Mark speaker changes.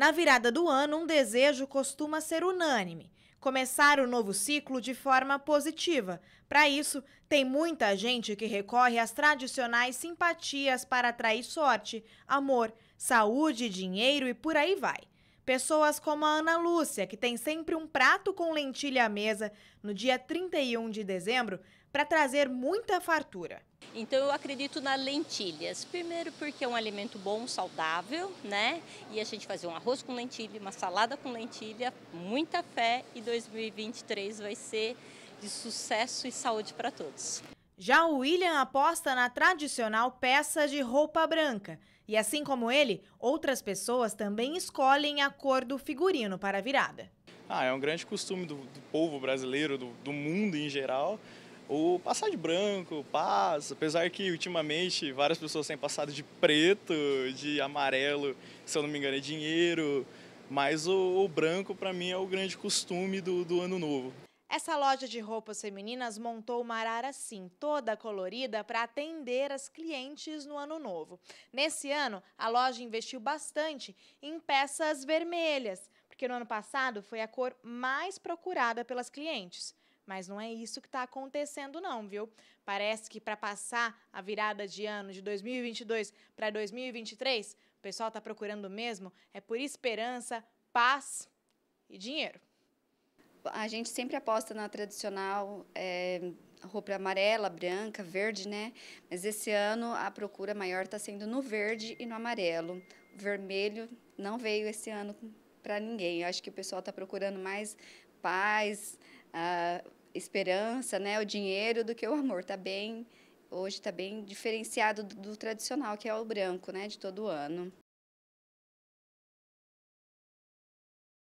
Speaker 1: Na virada do ano, um desejo costuma ser unânime: começar o novo ciclo de forma positiva. Para isso, tem muita gente que recorre às tradicionais simpatias para atrair sorte, amor, saúde, dinheiro e por aí vai. Pessoas como a Ana Lúcia, que tem sempre um prato com lentilha à mesa no dia 31 de dezembro, para trazer muita fartura.
Speaker 2: Então eu acredito nas lentilhas. Primeiro porque é um alimento bom, saudável, né? E a gente fazer um arroz com lentilha, uma salada com lentilha, muita fé e 2023 vai ser de sucesso e saúde para todos.
Speaker 1: Já o William aposta na tradicional peça de roupa branca. E assim como ele, outras pessoas também escolhem a cor do figurino para a virada.
Speaker 3: Ah, é um grande costume do, do povo brasileiro, do, do, mundo em geral, o passar de branco, paz. Apesar que ultimamente várias pessoas têm passado de preto, de amarelo, se eu não me engano é dinheiro. Mas o, o branco para mim é o grande costume do, do ano novo.
Speaker 1: Essa loja de roupas femininas montou uma arara assim, toda colorida, para atender as clientes no ano novo. Nesse ano, a loja investiu bastante em peças vermelhas, porque no ano passado foi a cor mais procurada pelas clientes. Mas não é isso que está acontecendo, não, viu? Parece que para passar a virada de ano de 2022 para 2023, o pessoal está procurando mesmo é por esperança, paz e dinheiro
Speaker 4: a gente sempre aposta na tradicional, é, roupa amarela, branca, verde, né? Mas esse ano a procura maior está sendo no verde e no amarelo. O vermelho não veio esse ano para ninguém. Eu acho que o pessoal está procurando mais paz, esperança, né? O dinheiro do que o amor. Tá bem, hoje está bem diferenciado do, do tradicional, que é o branco, né? De todo ano.